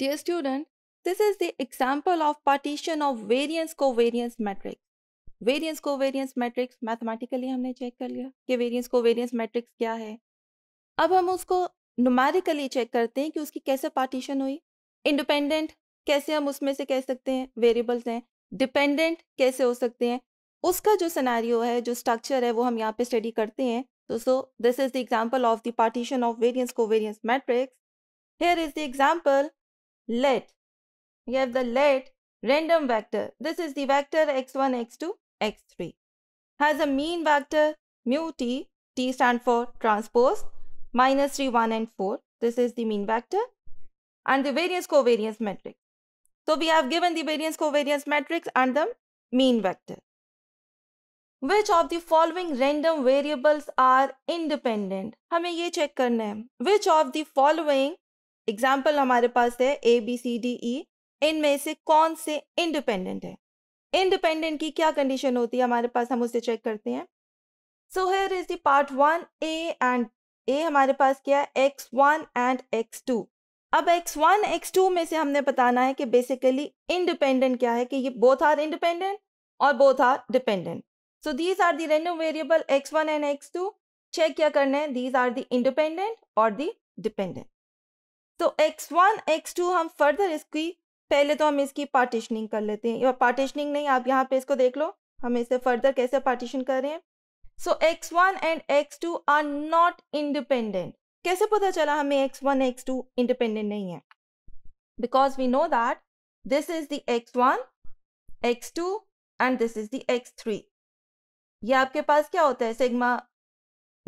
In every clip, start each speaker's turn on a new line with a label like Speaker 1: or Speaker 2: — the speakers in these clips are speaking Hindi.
Speaker 1: Dear student, this is the example of partition of variance covariance matrix. Variance covariance matrix mathematically हमने चेक कर लिया कि वेरियंस कोवेरियंस मैट्रिक्स क्या है अब हम उसको नुमेरिकली चेक करते हैं कि उसकी कैसे पार्टीशन हुई इंडिपेंडेंट कैसे हम उसमें से कह सकते हैं वेरिएबल्स हैं डिपेंडेंट कैसे हो सकते हैं उसका जो सिनेरियो है जो स्ट्रक्चर है वो हम यहाँ पे स्टडी करते हैं तो so this is the example of the partition of variance covariance matrix here is the example let. We have the let random vector. This is the vector x1, x2, x3. Has a mean vector mu t, t stand for transpose, minus 3, 1 and 4. This is the mean vector and the variance covariance matrix. So we have given the variance covariance matrix and the mean vector. Which of the following random variables are independent? हमें ये चेक है Which of the following example हमारे पास है A B C D E इनमें से कौन से इंडिपेंडेंट है इंडिपेंडेंट की क्या कंडीशन होती है हमारे पास हम उसे चेक करते हैं सो हेयर इज दार्ट वन ए एंड ए हमारे पास क्या है x one and x two अब एक्स वन एक्स टू में से हमने बताना है कि बेसिकली इंडिपेंडेंट क्या है कि ये बोथ आर इंडिपेंडेंट और both are dependent so these are the random variable X one and x two check क्या करना है दीज आर दी इंडिपेंडेंट और दी डिपेंडेंट तो एक्स वन एक्स टू हम फर्दर इसकी पहले तो हम इसकी पार्टीशनिंग कर लेते हैं या पार्टीशनिंग नहीं आप यहाँ पे इसको देख लो हम इसे फर्दर कैसे पार्टीशन कर रहे हैं so X one and x two are not independent कैसे पता चला हमें X one x two independent नहीं है because we know that this is the x one x two and this is the X three ये आपके पास क्या होता है सिग्मा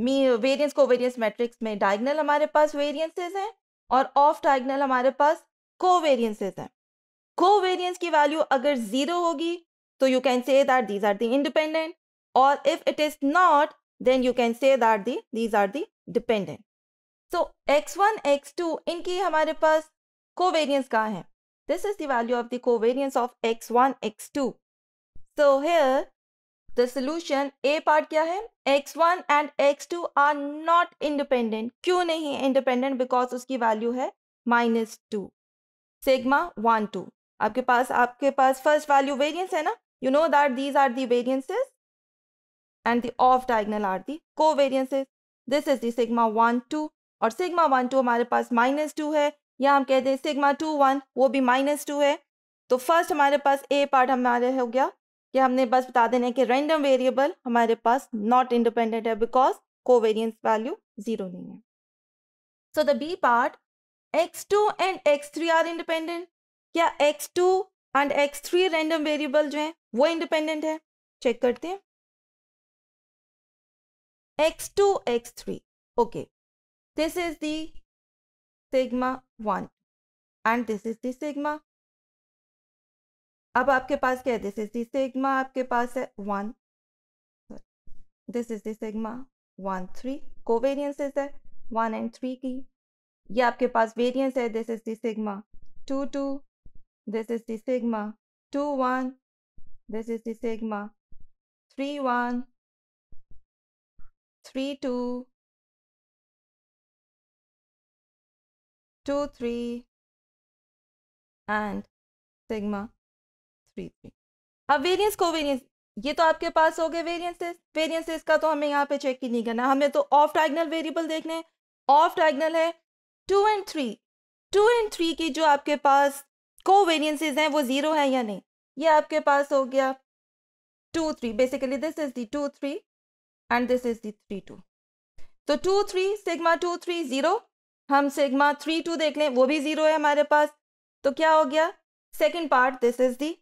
Speaker 1: मी वेरियंस को वेरियंस मैट्रिक्स में डायगनल हमारे पास वेरियंसेस हैं और ऑफ डायगनल हमारे पास कोवेरियंसेस हैं कोवेरियंस की वैल्यू अगर जीरो होगी तो you can say that these are the independent और if it is not then you can say that the these are the dependent so X one x two इनकी हमारे पास कोवेरियंस कहाँ है this is the value of the covariance of x one x two so here The solution A part क्या है x1 and x2 are not independent. क्यों नहीं independent? Because उसकी value है minus two sigma one two आपके पास आपके पास फर्स्ट वैल्यू वेरियंस है ना you know that these are the and the off diagonal are the covariances this is sigma one two और सिग्मा वन टू हमारे पास माइनस टू है या हम कहते हैं सिग्मा टू वन वो भी माइनस टू है तो फर्स्ट हमारे पास ए पार्ट हमारे हो गया कि हमने बस बता देना है कि रैंडम वेरिएबल हमारे पास नॉट इंडिपेंडेंट है बिकॉज कोवेरियंस वैल्यू जीरो नहीं है so the B part X two and x three are independent क्या X two and x three random variable जो है वो इंडिपेंडेंट है चेक करते हैं X two x three okay this is sigma one and this is sigma अब आपके पास क्या है दिस इज दी सिग्मा आपके पास है one this is the sigma one three covariances है वन एंड थ्री की ये आपके पास वेरियंस है this is the sigma two two this is the sigma two one this is the sigma three one three two two three and sigma three three अब वेरियंस को वेरियंस ये तो आपके पास हो गए वेरियंसेस वेरियंसेस का तो हमें यहाँ पे चेक ही नहीं करना हमें तो ऑफ डायगनल वेरिएबल देखने ऑफ डायगनल है two and three two and three की जो आपके पास को वेरियंसेज हैं वो ज़ीरो हैं या नहीं ये आपके पास हो गया two three basically this is the two three and this is the three two तो two three sigma two three zero हम सिग्मा थ्री टू देख लें वो भी ज़ीरो है हमारे पास तो क्या हो गया second part this is the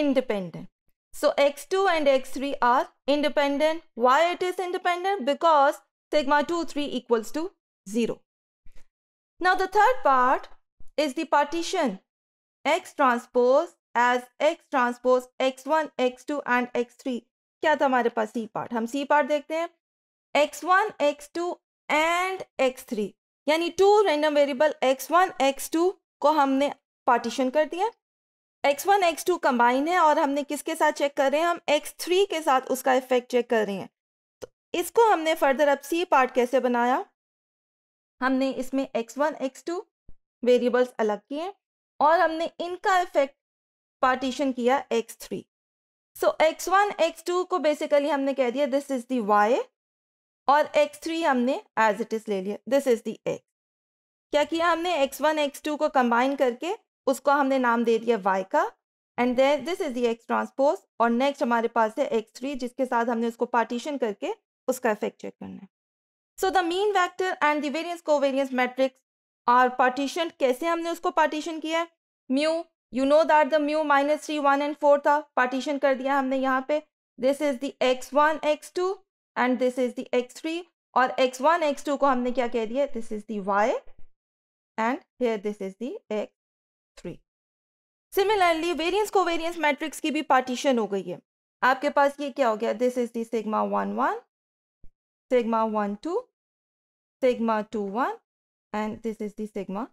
Speaker 1: independent. So x2 and x3 are independent. Why it is independent? Because sigma 2, 3 equals to 0. Now the third part is the partition. X transpose as X transpose X1, X2 and X3. क्या था हमारे पास सी पार्ट हम c part. Dekhte hain. x1, x2 and x3 Yani two random variable x1, x2 ko humne partition kar diya. x1 x2 combine है और हमने किसके साथ चेक कर रहे हैं हम x3 के साथ उसका इफेक्ट चेक कर रहे हैं तो इसको हमने फर्दर अब सी पार्ट कैसे बनाया हमने इसमें x1 x2 वेरिएबल्स अलग किए और हमने इनका इफेक्ट पार्टीशन किया x3 सो so, x1 x2 को बेसिकली हमने कह दिया दिस इज दी y और x3 हमने एज इट इज ले लिया दिस इज दी x क्या किया हमने x1 x2 को कंबाइन करके उसको हमने नाम दे दिया वाई का and then this is the X transpose और नेक्स्ट हमारे पास है एक्स थ्री जिसके साथ हमने उसको पार्टीशन करके उसका इफेक्ट चेक करना है so the mean vector and the variance को वेरियंस मैट्रिक्स आर पार्टीशन कैसे हमने उसको पार्टीशन किया है mu you know that the mu minus three one and four था पार्टीशन कर दिया हमने यहाँ पे this is the x one x two and this is the X three और एक्स वन एक्स टू को हमने क्या कह दिया दिस इज दाई and here this is the X three similarly variance को वेरियंस मैट्रिक्स की भी पार्टीशन हो गई है आपके पास ये क्या हो गया this is the sigma one one sigma one two sigma two one and this is the sigma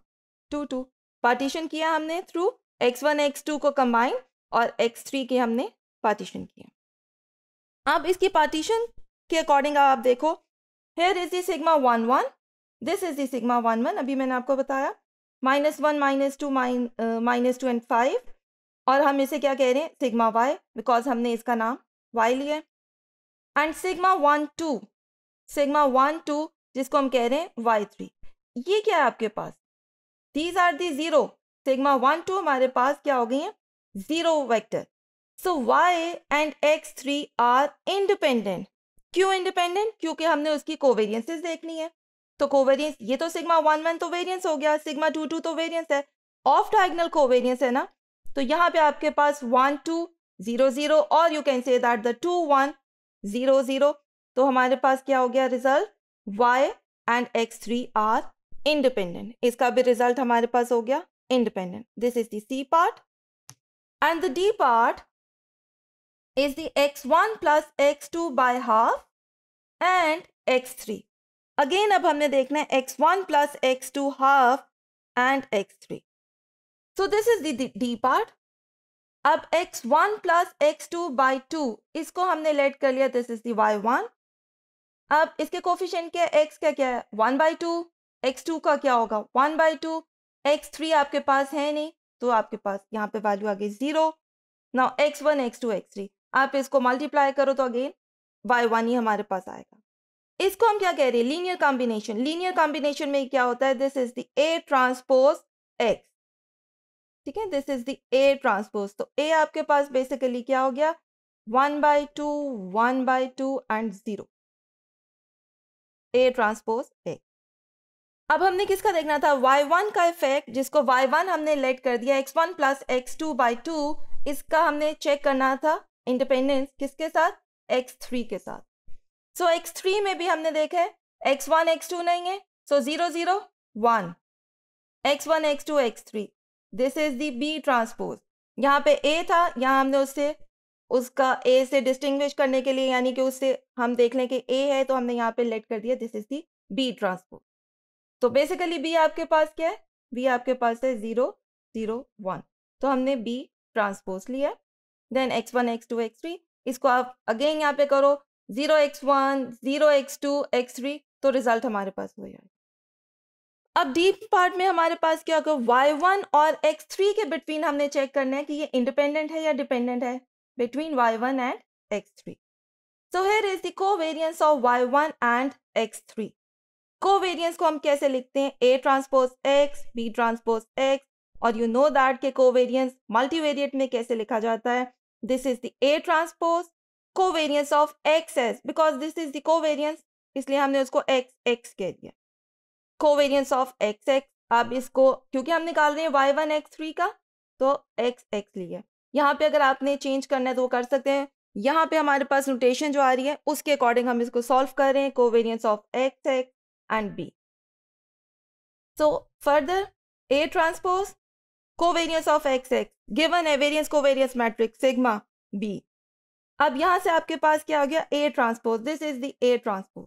Speaker 1: two two partition किया हमने through x one x two को कंबाइन और एक्स थ्री के हमने पार्टीशन किया अब इसकी पार्टीशन के अकॉर्डिंग आप देखो here is the sigma one one this is the sigma one one अभी मैंने आपको बताया minus one minus two mine minus two and five और हम इसे क्या कह रहे हैं सिग्मा वाई बिकॉज हमने इसका नाम वाई लिया and sigma one two sigma one two जिसको हम कह रहे हैं वाई थ्री ये क्या है आपके पास these are the zero sigma one two हमारे पास क्या हो गई है zero vector so y and x three are independent क्यों इंडिपेंडेंट क्योंकि हमने उसकी कोवेरियंसेस देखनी है तो कोवेरियंस ये तो सिग्मा वन वन तो वेरियंस हो गया सिग्मा टू टू तो वेरियंस है ऑफ डायगनल कोवेरियंस है ना तो यहाँ पे आपके पास वन टू जीरो जीरो और you can say that the two one zero zero तो हमारे पास क्या हो गया result y and x three are independent इसका भी रिजल्ट हमारे पास हो गया independent this is the c part and the D part is the x one plus x two by half and x three again अब हमने देखना है x one plus x two half and x three so this is d part अब x one plus x two by two इसको हमने लेट कर लिया this is the y one अब इसके कोफिशेंट क्या है एक्स का क्या है one by two x two का क्या होगा one by two x three आपके पास है नहीं तो आपके पास यहाँ पे वैल्यू आ गई जीरो ना x one x two x three आप इसको मल्टीप्लाई करो तो अगेन वाई वन ही हमारे पास आएगा इसको हम क्या कह रहे हैं लीनियर कॉम्बिनेशन लीनियर कॉम्बिनेशन में क्या होता है this is the a transpose x ठीक है this is the a transpose तो ए आपके पास बेसिकली क्या हो गया one by two one by two and zero a transpose x अब हमने किसका देखना था वाई वन का इफेक्ट जिसको वाई वन हमने लेट कर दिया x one plus x two by two इसका हमने चेक करना था इंडिपेंडेंस किसके साथ एक्स थ्री के साथ सो एक्स थ्री में भी हमने देखा है एक्स वन एक्स टू नहीं है so zero zero one x one x two x three this is the b transpose यहाँ पे ए था यहाँ हमने उससे उसका ए से डिस्टिंग्विश करने के लिए यानी कि उससे हम देख लें कि ए है तो हमने यहाँ पे लेट कर दिया this is the b transpose तो बेसिकली बी आपके पास क्या है बी आपके पास है जीरो जीरो वन तो हमने बी ट्रांसपोज लिया then x one x two x three इसको आप अगेन यहाँ पे करो zero x one zero x two x three तो रिजल्ट हमारे पास वही आएगा अब डीप पार्ट में हमारे पास क्या होगा वाई वन और एक्स थ्री के बिटवीन हमने चेक करना है कि ये इंडिपेंडेंट है या डिपेंडेंट है between y one and x three so here is the variance of y one and x three variance को हम कैसे लिखते हैं a transpose x b transpose x और यू नो दैट के कोवेरियंस मल्टीवेरिएट में कैसे लिखा जाता है this is the a transpose covariance of x s because this is the covariance इसलिए हमने उसको एक्स एक्स कह दिया कोवेरियंस ऑफ एक्स एक्स अब इसको क्योंकि हम निकाल रहे हैं वाई वन एक्स थ्री का तो एक्स एक्स लिए यहाँ पे अगर आपने चेंज करना है तो वो कर सकते हैं यहाँ पे हमारे पास नोटेशन जो आ रही है उसके अकॉर्डिंग हम इसको सॉल्व कर रहे हैं covariance of x x and b so further a transpose covariance of x x given a variance covariance matrix sigma b अब यहां से आपके पास क्या हो गया a transpose this is the a transpose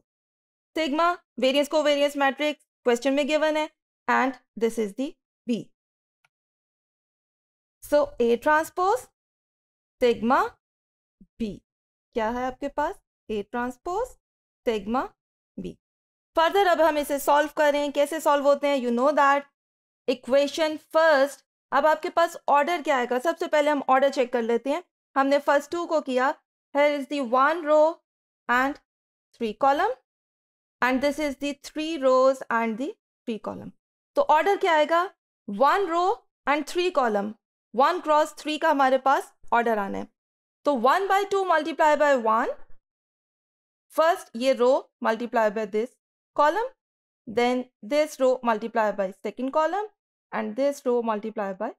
Speaker 1: sigma variance को वेरियंस मैट्रिक्स क्वेश्चन में गिवन है and this is the b so a transpose sigma b क्या है आपके पास a transpose sigma b further अब हम इसे सॉल्व करें कैसे सॉल्व होते हैं you know that equation first अब आपके पास ऑर्डर क्या आएगा सबसे पहले हम ऑर्डर चेक कर लेते हैं हमने फर्स्ट टू को किया here is the one row and three column and this is the three rows and the three column so order kya aega? one row and three column one cross three ka hamare order aane so one by two multiply by one. First, ye row multiply by this column then this row multiply by second column and this row multiply by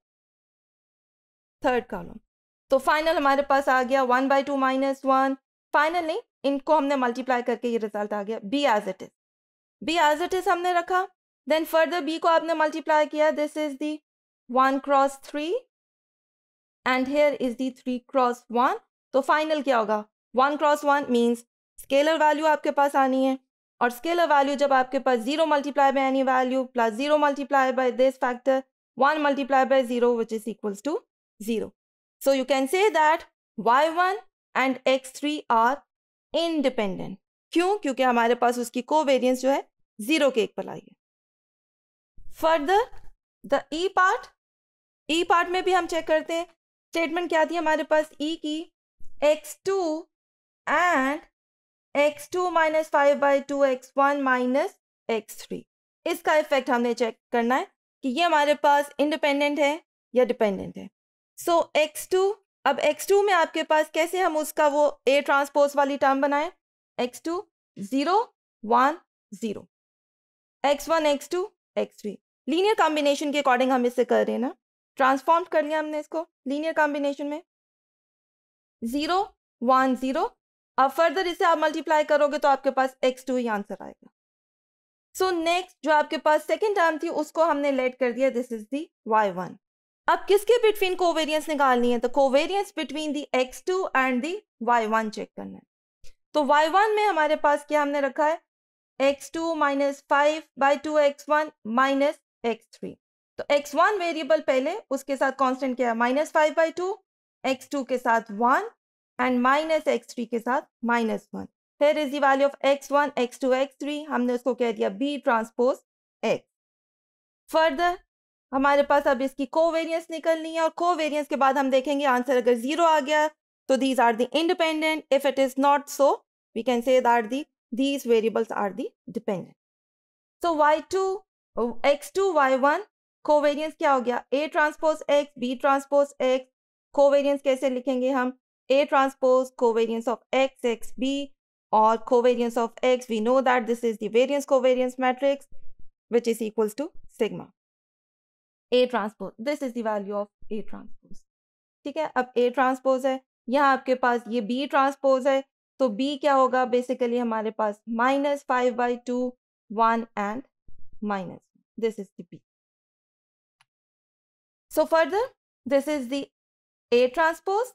Speaker 1: third column तो फाइनल हमारे पास आ गया one by two minus one final नहीं इनको हमने मल्टीप्लाई करके ये रिजल्ट आ गया b as it is b as it is हमने रखा देन फर्दर बी को आपने मल्टीप्लाई किया this is the one cross three and here is the three cross one तो फाइनल क्या होगा one cross one means scalar value आपके पास आनी है और स्केलर वैल्यू जब आपके पास zero multiply by any value plus zero multiply by this factor one multiply by zero which is equals to zero So you can say that y1 and x3 are independent क्यों क्योंकि हमारे पास उसकी कोवेरियंस जो है जीरो के इक्वल आई है further the e part e part में भी हम चेक करते हैं स्टेटमेंट क्या थी हमारे पास ई e की x two and x two minus five by two x one minus x three इसका इफेक्ट हमने चेक करना है कि ये हमारे पास इंडिपेंडेंट है या डिपेंडेंट है सो एक्स टू अब एक्स टू में आपके पास कैसे हम उसका वो ए ट्रांसपोज वाली टर्म बनाएं x two zero one zero x one x two x three linear combination के अकॉर्डिंग हम इससे कर रहे हैं ना ट्रांसफॉर्म कर लिया हमने इसको लीनियर कॉम्बिनेशन में जीरो वन जीरो अब फर्दर इसे आप मल्टीप्लाई करोगे तो आपके पास एक्स टू ही आंसर आएगा सो so नेक्स्ट जो आपके पास सेकेंड टर्म थी उसको हमने लेट कर दिया this is the y one अब किसके बिटवीन कोवेरियंस निकालनी है तो covariance between the x two and the y one check करना है तो वाई वन में हमारे पास क्या हमने रखा है x two minus five by two x one minus x three तो एक्स वन वेरिएबल पहले उसके साथ कांस्टेंट क्या है minus five by two x two के साथ one and minus x three के साथ minus one here is the value of x one x two x three हमने उसको कह दिया बी ट्रांसपोज एक्स फर्दर हमारे पास अब इसकी कोवेरियंस निकलनी है और कोवेरियंस के बाद हम देखेंगे आंसर अगर जीरो आ गया तो these are the independent if it is not so we can say are the these variables are the dependent so y two x two y one covariance क्या हो गया a transpose x b transpose x covariance कैसे लिखेंगे हम a transpose covariance of x x b और covariance of x we know that this is the variance covariance matrix which is equals to sigma A transpose this is the value of a transpose ठीक है अब ए ट्रांसपोज है यहाँ आपके पास ये बी ट्रांसपोज है तो बी क्या होगा बेसिकली हमारे पास minus five by two one and minus this is the so further this is is the a transpose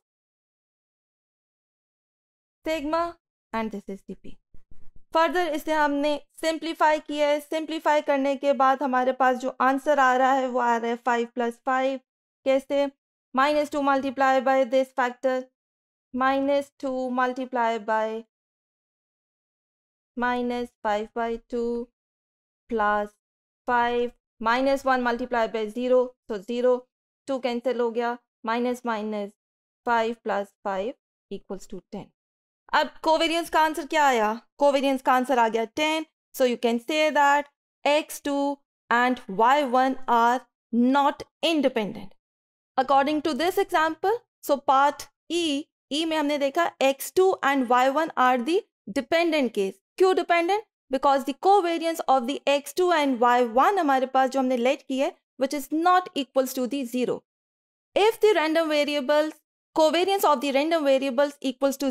Speaker 1: sigma and this is the further इसे हमने सिंप्लीफाई किया है सिंप्लीफाई करने के बाद हमारे पास जो आंसर आ रहा है वो आ रहा है फाइव प्लस फाइव कैसे minus two multiply by this factor minus two multiply by minus five by two plus five minus one multiply by zero तो ज़ीरो टू कैंसिल हो गया minus minus five plus five equals to ten अब कोवेरियंस का आंसर क्या आया कोवेरियंस का आंसर आ गया ten so you can say that x two and y one are not independent according to this example so part e e में हमने देखा x two and y one are the dependent case क्यों dependent because the covariance of the x two and y one हमारे पास जो हमने लेट की है which is not equals to zero zero. If the random variables, covariance of the random variables equals to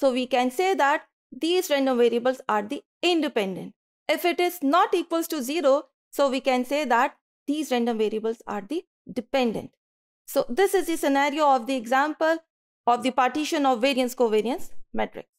Speaker 1: So we can say that these random variables are the independent. If it is not equals to 0, so we can say that these random variables are the dependent. So this is the scenario of the example of the partition of variance covariance metric.